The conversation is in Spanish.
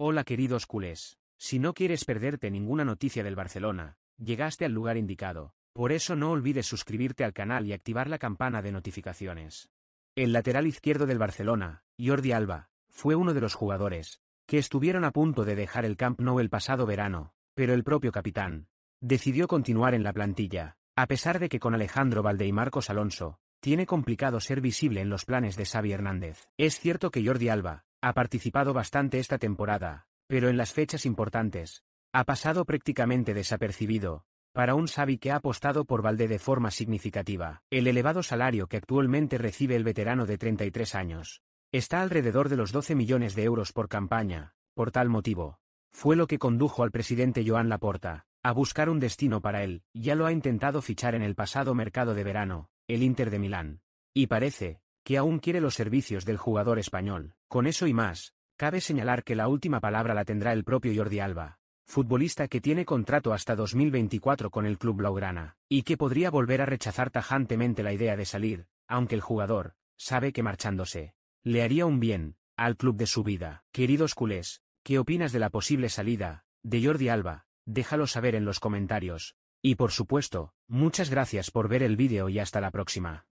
Hola queridos culés. Si no quieres perderte ninguna noticia del Barcelona, llegaste al lugar indicado. Por eso no olvides suscribirte al canal y activar la campana de notificaciones. El lateral izquierdo del Barcelona, Jordi Alba, fue uno de los jugadores que estuvieron a punto de dejar el Camp Nou el pasado verano, pero el propio capitán decidió continuar en la plantilla, a pesar de que con Alejandro Valde y Marcos Alonso, tiene complicado ser visible en los planes de Xavi Hernández. Es cierto que Jordi Alba ha participado bastante esta temporada, pero en las fechas importantes. Ha pasado prácticamente desapercibido, para un Xavi que ha apostado por Valdé de forma significativa. El elevado salario que actualmente recibe el veterano de 33 años. Está alrededor de los 12 millones de euros por campaña, por tal motivo. Fue lo que condujo al presidente Joan Laporta, a buscar un destino para él, ya lo ha intentado fichar en el pasado mercado de verano, el Inter de Milán. Y parece, que aún quiere los servicios del jugador español. Con eso y más, cabe señalar que la última palabra la tendrá el propio Jordi Alba, futbolista que tiene contrato hasta 2024 con el club blaugrana, y que podría volver a rechazar tajantemente la idea de salir, aunque el jugador, sabe que marchándose, le haría un bien, al club de su vida. Queridos culés, ¿qué opinas de la posible salida, de Jordi Alba? Déjalo saber en los comentarios. Y por supuesto, muchas gracias por ver el vídeo y hasta la próxima.